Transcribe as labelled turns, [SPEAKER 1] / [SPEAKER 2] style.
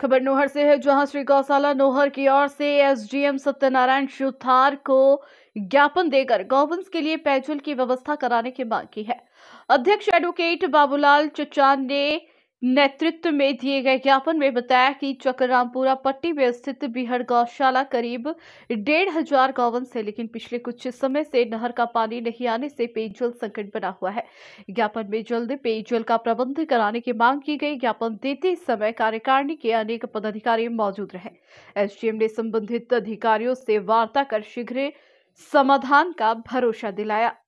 [SPEAKER 1] खबर नोहर से है जहां श्री गौशाला नोहर की ओर से एसडीएम सत्यनारायण शिवथार को ज्ञापन देकर गौवंश के लिए पेयजल की व्यवस्था कराने की मांग की है अध्यक्ष एडवोकेट बाबूलाल चौचान ने नेतृत्व में दिए गए ज्ञापन में बताया कि चक्ररामपुरा पट्टी में स्थित बिहड़ गौशाला करीब डेढ़ हजार गौवन से लेकिन पिछले कुछ समय से नहर का पानी नहीं आने से पेयजल संकट बना हुआ है ज्ञापन में जल्द पेयजल का प्रबंध कराने की मांग की गई ज्ञापन देते समय कार्यकारिणी के अनेक पदाधिकारी मौजूद रहे एसडीएम ने संबंधित अधिकारियों से वार्ता कर शीघ्र समाधान का भरोसा दिलाया